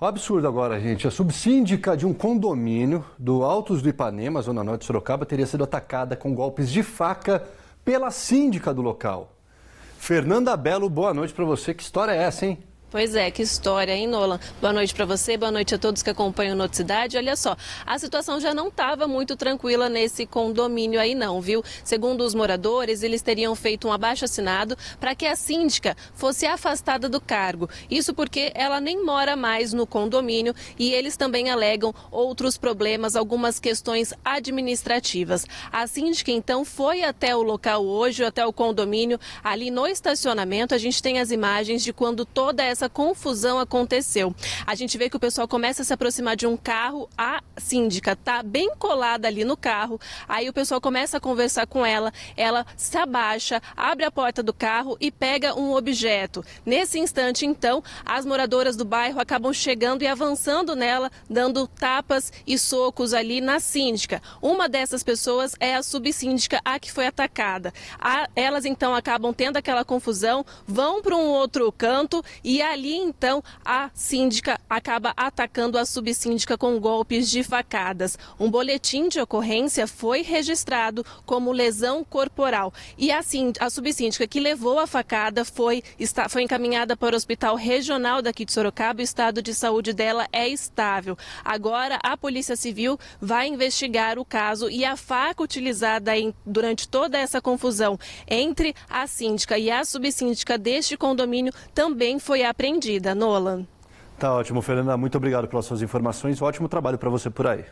O absurdo agora, gente. A subsíndica de um condomínio do Altos do Ipanema, Zona Norte de Sorocaba, teria sido atacada com golpes de faca pela síndica do local. Fernanda Belo, boa noite para você. Que história é essa, hein? Pois é, que história, hein, Nolan? Boa noite para você, boa noite a todos que acompanham Noticidade. Olha só, a situação já não estava muito tranquila nesse condomínio aí não, viu? Segundo os moradores, eles teriam feito um abaixo-assinado para que a síndica fosse afastada do cargo. Isso porque ela nem mora mais no condomínio e eles também alegam outros problemas, algumas questões administrativas. A síndica, então, foi até o local hoje, até o condomínio, ali no estacionamento. A gente tem as imagens de quando toda essa essa confusão aconteceu. A gente vê que o pessoal começa a se aproximar de um carro, a síndica está bem colada ali no carro, aí o pessoal começa a conversar com ela, ela se abaixa, abre a porta do carro e pega um objeto. Nesse instante, então, as moradoras do bairro acabam chegando e avançando nela, dando tapas e socos ali na síndica. Uma dessas pessoas é a subsíndica, a que foi atacada. A, elas então acabam tendo aquela confusão, vão para um outro canto e a ali então a síndica acaba atacando a subsíndica com golpes de facadas. Um boletim de ocorrência foi registrado como lesão corporal e assim a subsíndica que levou a facada foi, está, foi encaminhada para o hospital regional daqui de Sorocaba. O estado de saúde dela é estável. Agora a Polícia Civil vai investigar o caso e a faca utilizada em, durante toda essa confusão entre a síndica e a subsíndica deste condomínio também foi apreendida Apreendida, Nolan. Tá ótimo, Fernanda. Muito obrigado pelas suas informações. ótimo trabalho para você por aí.